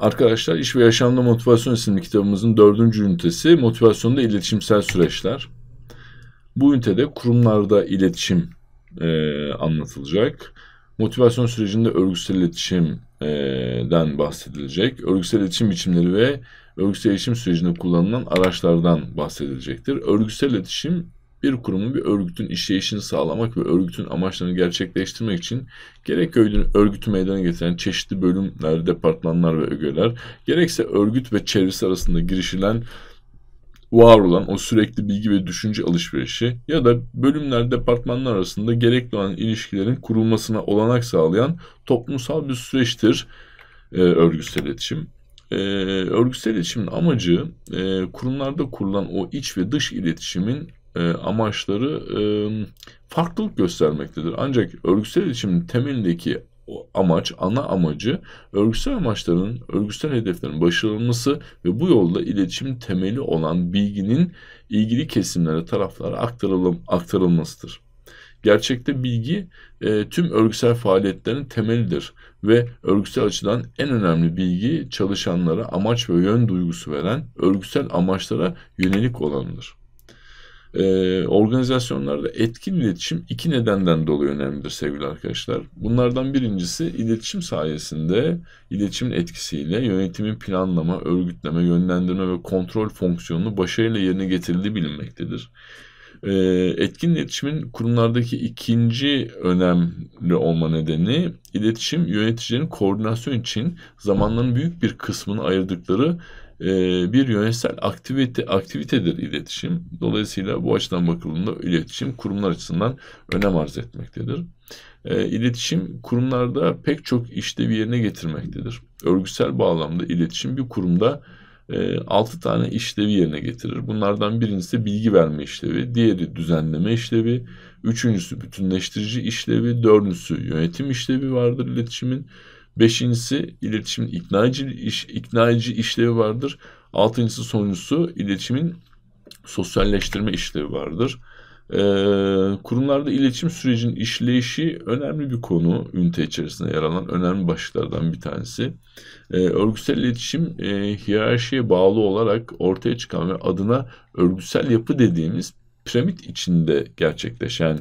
Arkadaşlar İş ve Yaşamda Motivasyon isimli kitabımızın dördüncü ünitesi motivasyonda iletişimsel süreçler. Bu ünitede kurumlarda iletişim e, anlatılacak. Motivasyon sürecinde örgütsel iletişimden e, bahsedilecek. Örgütsel iletişim biçimleri ve örgütsel iletişim sürecinde kullanılan araçlardan bahsedilecektir. Örgütsel iletişim bir kurumun bir örgütün işleyişini sağlamak ve örgütün amaçlarını gerçekleştirmek için gerek örgütü meydana getiren çeşitli bölümler, departmanlar ve ögeler, gerekse örgüt ve çevresi arasında girişilen var olan o sürekli bilgi ve düşünce alışverişi ya da bölümler, departmanlar arasında gerekli olan ilişkilerin kurulmasına olanak sağlayan toplumsal bir süreçtir e, örgütsel iletişim. E, örgütsel iletişimin amacı e, kurumlarda kurulan o iç ve dış iletişimin e, amaçları e, farklılık göstermektedir. Ancak örgütsel iletişimin temelindeki amaç, ana amacı örgütsel amaçların, örgütsel hedeflerin başarılması ve bu yolda iletişim temeli olan bilginin ilgili kesimlere, taraflara aktarılım, aktarılmasıdır. Gerçekte bilgi e, tüm örgütsel faaliyetlerin temelidir ve örgütsel açıdan en önemli bilgi çalışanlara amaç ve yön duygusu veren örgütsel amaçlara yönelik olanıdır e, organizasyonlarda etkin iletişim iki nedenden dolayı önemlidir sevgili arkadaşlar. Bunlardan birincisi iletişim sayesinde iletişimin etkisiyle yönetimin planlama, örgütleme, yönlendirme ve kontrol fonksiyonunu başarıyla yerine getirildiği bilinmektedir. E, etkin iletişimin kurumlardaki ikinci önemli olma nedeni iletişim yöneticilerin koordinasyon için zamanların büyük bir kısmını ayırdıkları e, bir yönetsel aktivite aktivitedir iletişim. Dolayısıyla bu açıdan bakıldığında iletişim kurumlar açısından önem arz etmektedir. E, iletişim kurumlarda pek çok işlevi yerine getirmektedir. Örgütsel bağlamda iletişim bir kurumda 6 e, tane işlevi yerine getirir. Bunlardan birincisi bilgi verme işlevi, diğeri düzenleme işlevi, üçüncüsü bütünleştirici işlevi, dördüncüsü yönetim işlevi vardır iletişimin. Beşincisi iletişimin iknaici, iş, iknaici işlevi vardır. Altıncısı sonuncusu iletişimin sosyalleştirme işlevi vardır. Ee, kurumlarda iletişim sürecinin işleyişi önemli bir konu. Ünite içerisinde yer alan önemli başlıklardan bir tanesi. Ee, örgütsel iletişim e, hiyerarşiye bağlı olarak ortaya çıkan ve adına örgütsel yapı dediğimiz piramit içinde gerçekleşen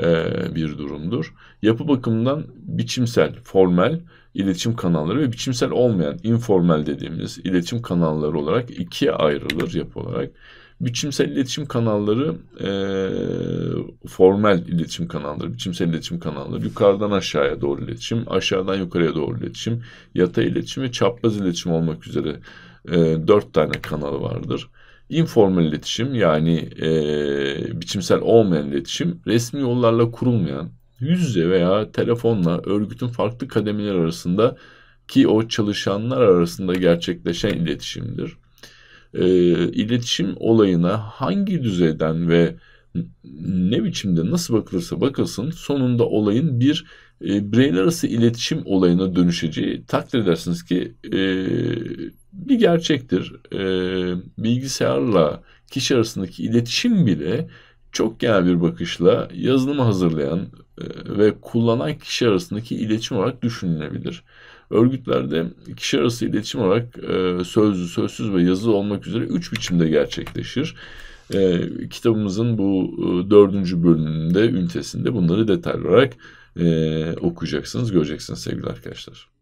e, bir durumdur. Yapı bakımından biçimsel, formel iletişim kanalları ve biçimsel olmayan informal dediğimiz iletişim kanalları olarak ikiye ayrılır yapı olarak. Biçimsel iletişim kanalları e, formel iletişim kanalları, biçimsel iletişim kanalları yukarıdan aşağıya doğru iletişim, aşağıdan yukarıya doğru iletişim, yatay iletişim ve çapraz iletişim olmak üzere e, dört tane kanalı vardır informal iletişim yani e, biçimsel olmayan iletişim resmi yollarla kurulmayan yüz yüze veya telefonla örgütün farklı kademeler arasında ki o çalışanlar arasında gerçekleşen iletişimdir. E, iletişim olayına hangi düzeyden ve ne biçimde nasıl bakılırsa bakılsın sonunda olayın bir e, bireyler arası iletişim olayına dönüşeceği takdir edersiniz ki e, bir gerçektir. E, bilgisayarla kişi arasındaki iletişim bile çok genel bir bakışla yazılım hazırlayan e, ve kullanan kişi arasındaki iletişim olarak düşünülebilir. Örgütlerde kişi arası iletişim olarak e, sözlü, sözsüz ve yazılı olmak üzere üç biçimde gerçekleşir. E, kitabımızın bu dördüncü bölümünde, ünitesinde bunları detaylı olarak okuyacaksınız, göreceksiniz sevgili arkadaşlar.